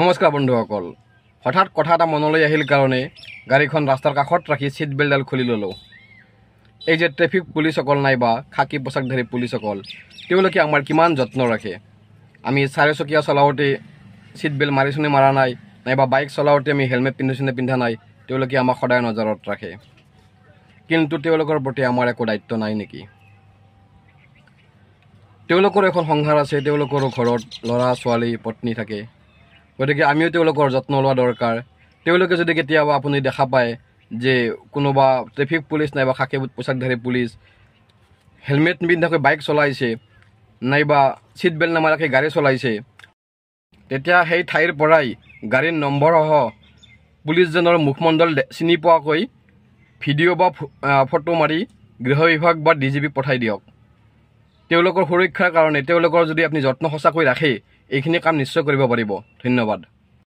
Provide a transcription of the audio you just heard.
নমস্কাৰ বন্ধুসকল হঠাৎ কথা এটা মনলৈ আহিল কাৰণে গাড়ীখন ৰাস্তাৰ কাষত ৰাখি ছিট বেল্টডাল খুলি ল'লোঁ এই যে ট্ৰেফিক পুলিচসকল নাইবা খাকী পোচাকধাৰী পুলিচসকল তেওঁলোকে আমাৰ কিমান যত্ন ৰাখে আমি চাৰিচকীয়া চলাওঁতে ছিট বেল্ট মাৰিছোঁনে মৰা নাই নাইবা বাইক চলাওঁতে আমি হেলমেট পিন্ধিছোঁনে পিন্ধা নাই তেওঁলোকে আমাক সদায় নজৰত ৰাখে কিন্তু তেওঁলোকৰ প্ৰতি আমাৰ একো দায়িত্ব নাই নেকি তেওঁলোকৰ এখন সংসাৰ আছে তেওঁলোকৰো ঘৰত ল'ৰা ছোৱালী পত্নী থাকে গতিকে আমিও তেওঁলোকৰ যত্ন লোৱা দৰকাৰ তেওঁলোকে যদি কেতিয়াবা আপুনি দেখা পায় যে কোনোবা ট্ৰেফিক পুলিচ নাইবা শাকে পোচাকধাৰী পুলিচ হেলমেট নিপিন্ধাকৈ বাইক চলাইছে নাইবা ছিট বেল্ট নামাৰাকৈ গাড়ী চলাইছে তেতিয়া সেই ঠাইৰ পৰাই গাড়ীৰ নম্বৰসহ পুলিচজনৰ মুখমণ্ডল চিনি পোৱাকৈ ভিডিঅ' বা ফটো মাৰি গৃহ বিভাগ বা ডি জি পি পঠাই দিয়ক তেওঁলোকৰ সুৰক্ষাৰ কাৰণে তেওঁলোকৰ যদি আপুনি যত্ন সঁচাকৈ ৰাখে এইখিনি কাম নিশ্চয় কৰিব পাৰিব ধন্যবাদ